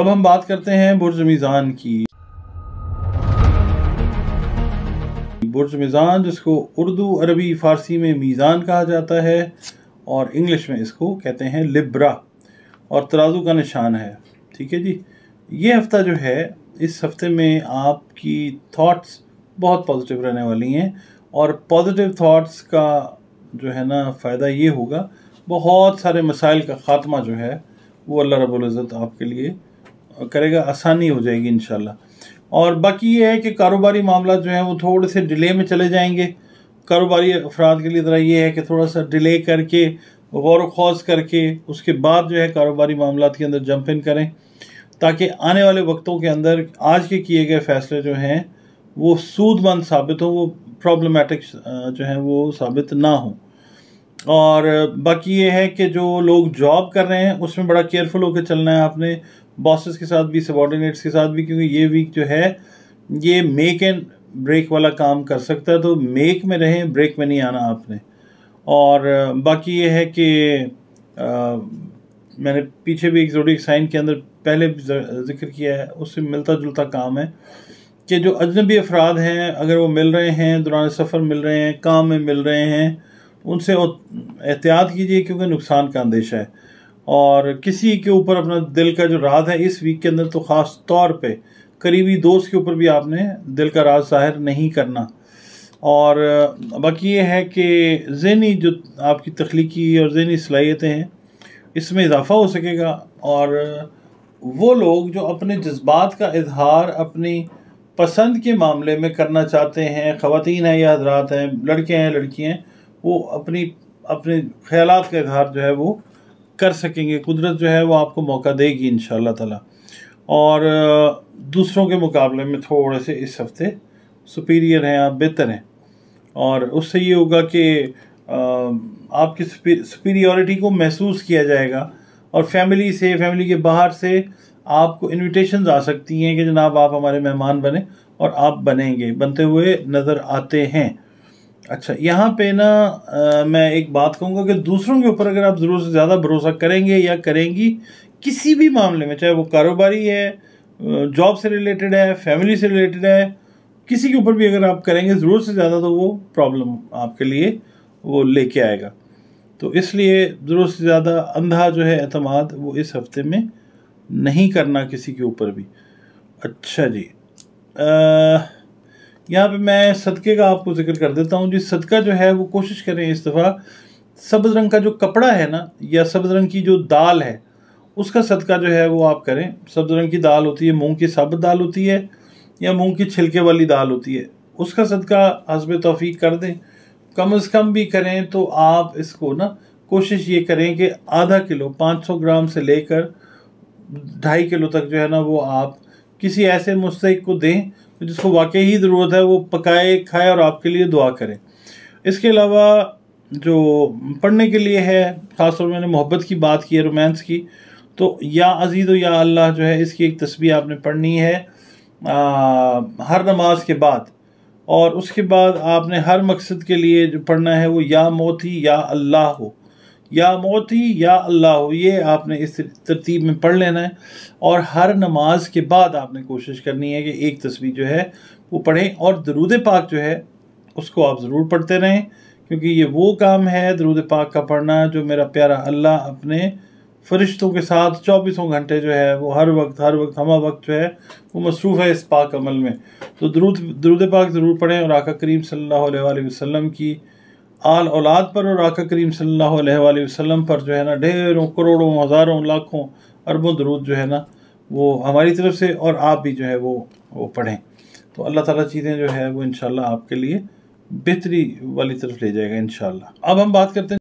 अब हम बात करते हैं बुर्ज मिज़ान की बुर्ज मिज़ान जिसको उर्दू अरबी फ़ारसी में मीज़ान कहा जाता है और इंग्लिश में इसको कहते हैं लिब्रा और तराजू का निशान है ठीक है जी ये हफ़्ता जो है इस हफ्ते में आपकी थॉट्स बहुत पॉजिटिव रहने वाली हैं और पॉजिटिव थॉट्स का जो है ना फ़ायदा ये होगा बहुत सारे मसाइल का ख़ात्मा जो है वो अल्लाह रबुल्ज़त आपके लिए करेगा आसानी हो जाएगी इन और बाकी ये है कि कारोबारी मामला जो है वो थोड़े से डिले में चले जाएंगे कारोबारी अफराद के लिए ज़रा ये है कि थोड़ा सा डिले करके गौर खौज करके उसके बाद जो है कारोबारी मामला के अंदर जंप इन करें ताकि आने वाले वक्तों के अंदर आज के किए गए फैसले जो हैं वो सूदमंद साबित हों वो प्रॉब्लमेटिक जो हैं वो साबित ना हों और बाकी ये है कि जो लोग जॉब कर रहे हैं उसमें बड़ा केयरफुल होकर चलना है आपने बॉसेस के साथ भी सबॉर्डिनेट्स के साथ भी क्योंकि ये वीक जो है ये मेक एंड ब्रेक वाला काम कर सकता है तो मेक में रहें ब्रेक में नहीं आना आपने और बाकी ये है कि आ, मैंने पीछे भी एक जोड़ी साइन के अंदर पहले जिक्र किया है उससे मिलता जुलता काम है कि जो अजनबी अफराद हैं अगर वो मिल रहे हैं दौरान सफ़र मिल रहे हैं काम में मिल रहे हैं उनसे एहतियात कीजिए क्योंकि नुकसान का अंदेशा है और किसी के ऊपर अपना दिल का जो राज है इस वीक के अंदर तो ख़ास तौर पे करीबी दोस्त के ऊपर भी आपने दिल का राज जाहिर नहीं करना और बाकी ये है कि जहनी जो आपकी तख्लीकी और जहनी सलाहियतें हैं इसमें इजाफ़ा हो सकेगा और वो लोग जो अपने जज्बात का इजहार अपनी पसंद के मामले में करना चाहते हैं ख़वान हैं या हजरात हैं लड़के हैं लड़कियाँ हैं वो अपनी अपने ख्याल का इजहार जो है वो कर सकेंगे कुदरत जो है वो आपको मौका देगी इन ताला और दूसरों के मुकाबले में थोड़े से इस हफ्ते सुपीरियर हैं आप बेहतर हैं और उससे ये होगा कि आपकी सुपीरियॉरिटी को महसूस किया जाएगा और फैमिली से फैमिली के बाहर से आपको इनविटेशन आ सकती हैं कि जनाब आप हमारे मेहमान बने और आप बनेंगे बनते हुए नज़र आते हैं अच्छा यहाँ पे ना आ, मैं एक बात कहूँगा कि दूसरों के ऊपर अगर आप ज़रूर से ज़्यादा भरोसा करेंगे या करेंगी किसी भी मामले में चाहे वो कारोबारी है जॉब से रिलेटेड है फैमिली से रिलेटेड है किसी के ऊपर भी अगर आप करेंगे ज़रूर से ज़्यादा तो वो प्रॉब्लम आपके लिए वो लेके आएगा तो इसलिए ज़रूर से ज़्यादा अंधा जो है अतमाद वो इस हफ्ते में नहीं करना किसी के ऊपर भी अच्छा जी आ, यहाँ पे मैं सदक़े का आपको जिक्र कर देता हूँ जी सदका जो है वो कोशिश करें इस दफ़ा सब्ज़ रंग का जो कपड़ा है ना या सब्ज़ रंग की जो दाल है उसका सदका जो है वो आप करें सब्ज़ रंग की दाल होती है मूंग की साबुत दाल होती है या मूंग की छिलके वाली दाल होती है उसका सदका हसब तोफ़ी कर दें कम अज़ कम भी करें तो आप इसको ना कोशिश ये करें कि आधा किलो सौ ग्राम से लेकर ढाई किलो तक जो है ना वो आप किसी ऐसे मुस्तक को दें जिसको वाकई ही ज़रूरत है वो पकाए खाए और आपके लिए दुआ करें इसके अलावा जो पढ़ने के लिए है ख़ासतौर मैंने मोहब्बत की बात की है रोमांस की तो या अजीज़ या अल्लाह जो है इसकी एक तस्वीर आपने पढ़नी है आ, हर नमाज के बाद और उसके बाद आपने हर मकसद के लिए जो पढ़ना है वो या मोती या अल्लाह हो या मोती या अल्लाह ये आपने इस तरतीब में पढ़ लेना है और हर नमाज के बाद आपने कोशिश करनी है कि एक तस्वीर जो है वो पढ़ें और दरूद पाक जो है उसको आप ज़रूर पढ़ते रहें क्योंकि ये वो काम है दरूद पाक का पढ़ना जो मेरा प्यारा अल्लाह अपने फरिश्तों के साथ चौबीसों घंटे जो है वो हर वक्त हर वक्त हमा वक्त जो है वो मसरूफ़ है इस पाक अमल में तो दरूद दरूद पाक ज़रूर पढ़ें और आका करीम सल्लल्लाहु अलैहि वसल्लम की आल औलाद पर और आका करीम सल्लल्लाहु अलैहि वसल्लम पर जो है ना ढेरों करोड़ों हज़ारों लाखों अरबों दरूद जो है ना वो हमारी तरफ से और आप भी जो है वो वो पढ़ें तो अल्लाह ताला चीज़ें जो है वो इन आपके लिए बेहतरी वाली तरफ ले जाएगा इन अब हम बात करते हैं